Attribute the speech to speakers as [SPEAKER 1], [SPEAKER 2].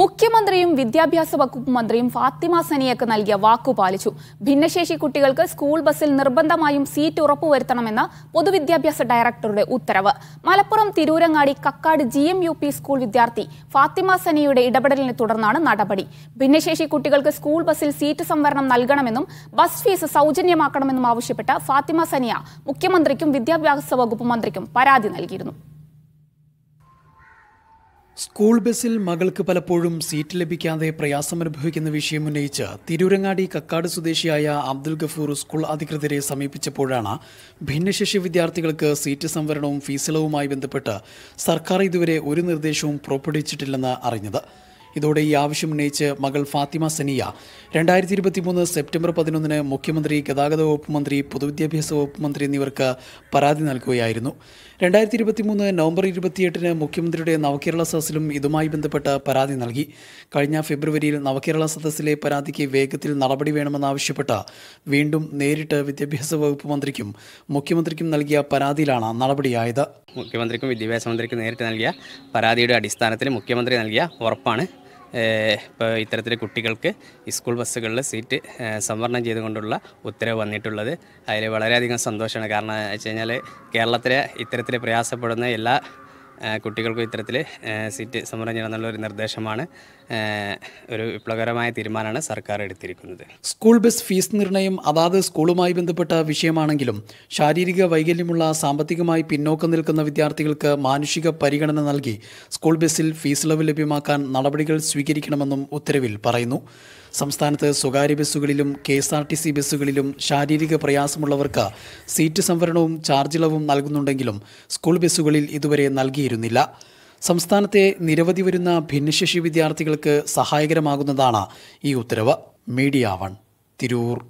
[SPEAKER 1] മുഖ്യമന്ത്രിയും വിദ്യാഭ്യാസ വകുപ്പ് മന്ത്രിയും ഫാത്തിമ സനിയക്ക് നൽകിയ വാക്കു പാലിച്ചു ഭിന്നശേഷി കുട്ടികൾക്ക് സ്കൂൾ ബസ്സിൽ നിർബന്ധമായും സീറ്റ് ഉറപ്പുവരുത്തണമെന്ന് പൊതുവിദ്യാഭ്യാസ ഡയറക്ടറുടെ ഉത്തരവ് Malappuram Tirurangadi Kakkad G M U P school വിദ്യാർത്ഥി ഫാത്തിമ സനിയുടെ ഇടപെടലിനെ തുടർന്നാണ് നടപടി ഭിന്നശേഷി കുട്ടികൾക്ക് സ്കൂൾ ബസ്സിൽ സീറ്റ് സംവരണം നൽകണമെന്നും ബസ് ഫീസ് സൗജന്യമാക്കണമെന്നും ആവശ്യപ്പെട്ട് ഫാത്തിമ സനിയ മുഖ്യമന്ത്രിക്കും വിദ്യാഭ്യാസ വകുപ്പ് മന്ത്രിക്കും പരാതി നൽകിയിരുന്നു
[SPEAKER 2] സ്കൂൾ ബസ്സിൽ മകൾക്ക് പലപ്പോഴും സീറ്റ് ലഭിക്കാതെ പ്രയാസമനുഭവിക്കുന്ന വിഷയം ഉന്നയിച്ച് തിരൂരങ്ങാടി കക്കാട് സ്വദേശിയായ അബ്ദുൽ ഗഫൂർ സ്കൂൾ അധികൃതരെ സമീപിച്ചപ്പോഴാണ് ഭിന്നശേഷി വിദ്യാർത്ഥികൾക്ക് സീറ്റ് സംവരണവും ഫീസിളവുമായി ബന്ധപ്പെട്ട് സർക്കാർ ഇതുവരെ ഒരു നിർദ്ദേശവും പുറപ്പെടുവിച്ചിട്ടില്ലെന്ന് അറിഞ്ഞത് ഇതോടെ ഈ ആവശ്യം ഉന്നയിച്ച് മകൾ ഫാത്തിമ സനിയ രണ്ടായിരത്തി മൂന്ന് സെപ്റ്റംബർ പതിനൊന്നിന് മുഖ്യമന്ത്രി ഗതാഗത വകുപ്പ് മന്ത്രി പൊതുവിദ്യാഭ്യാസ വകുപ്പ് മന്ത്രി എന്നിവർക്ക് പരാതി നൽകുകയായിരുന്നു രണ്ടായിരത്തി മൂന്ന് നവംബർ ഇരുപത്തിയെട്ടിന് മുഖ്യമന്ത്രിയുടെ നവകേരള സദസ്സിലും ഇതുമായി ബന്ധപ്പെട്ട് പരാതി നൽകി കഴിഞ്ഞ ഫെബ്രുവരിയിൽ നവകേരള സദസ്സിലെ പരാതിക്ക് വേഗത്തിൽ നടപടി വേണമെന്നാവശ്യപ്പെട്ട് വീണ്ടും നേരിട്ട് വിദ്യാഭ്യാസ വകുപ്പ് മന്ത്രിക്കും മുഖ്യമന്ത്രിക്കും നൽകിയ പരാതിയിലാണ്
[SPEAKER 3] നടപടിയായത് മുഖ്യമന്ത്രിക്കും വിദ്യാഭ്യാസ മന്ത്രിക്കും നേരിട്ട് നൽകിയ പരാതിയുടെ അടിസ്ഥാനത്തിൽ മുഖ്യമന്ത്രി നൽകിയ ഉറപ്പാണ് ഇപ്പോൾ ഇത്തരത്തിൽ കുട്ടികൾക്ക് സ്കൂൾ ബസ്സുകളിൽ സീറ്റ് സംവരണം ചെയ്തുകൊണ്ടുള്ള ഉത്തരവ് വന്നിട്ടുള്ളത് അതിൽ വളരെയധികം സന്തോഷമാണ് കാരണം വെച്ച് കഴിഞ്ഞാൽ കേരളത്തിലെ ഇത്തരത്തിൽ പ്രയാസപ്പെടുന്ന എല്ലാ കുട്ടികൾക്കും ഇത്തരത്തിൽ സീറ്റ് സമരം ചെയ്യണമെന്നുള്ള ഒരു നിർദ്ദേശമാണ് ഒരു വിപ്ലവകരമായ തീരുമാനമാണ് സർക്കാർ എടുത്തിരിക്കുന്നത്
[SPEAKER 2] സ്കൂൾ ബസ് ഫീസ് നിർണയം അതാത് സ്കൂളുമായി ബന്ധപ്പെട്ട വിഷയമാണെങ്കിലും ശാരീരിക വൈകല്യമുള്ള സാമ്പത്തികമായി പിന്നോക്കം നിൽക്കുന്ന വിദ്യാർത്ഥികൾക്ക് മാനുഷിക പരിഗണന നൽകി സ്കൂൾ ബസ്സിൽ ഫീസ് ഇളവ് ലഭ്യമാക്കാൻ നടപടികൾ സ്വീകരിക്കണമെന്നും ഉത്തരവിൽ പറയുന്നു സംസ്ഥാനത്ത് സ്വകാര്യ ബസ്സുകളിലും K S R T C ബസ്സുകളിലും ശാരീരിക പ്രയാസമുള്ളവർക്ക് സീറ്റ് സംവരണവും ചാർജ് ഇളവും നൽകുന്നുണ്ടെങ്കിലും സ്കൂൾ ബസ്സുകളിൽ ഇതുവരെ നൽകിയിരുന്നില്ല സംസ്ഥാനത്തെ നിരവധി വരുന്ന ഭിന്നശേഷി വിദ്യാർത്ഥികൾക്ക് സഹായകരമാകുന്നതാണ് ഈ ഉത്തരവ് മീഡിയ വൺ
[SPEAKER 1] തിരൂർ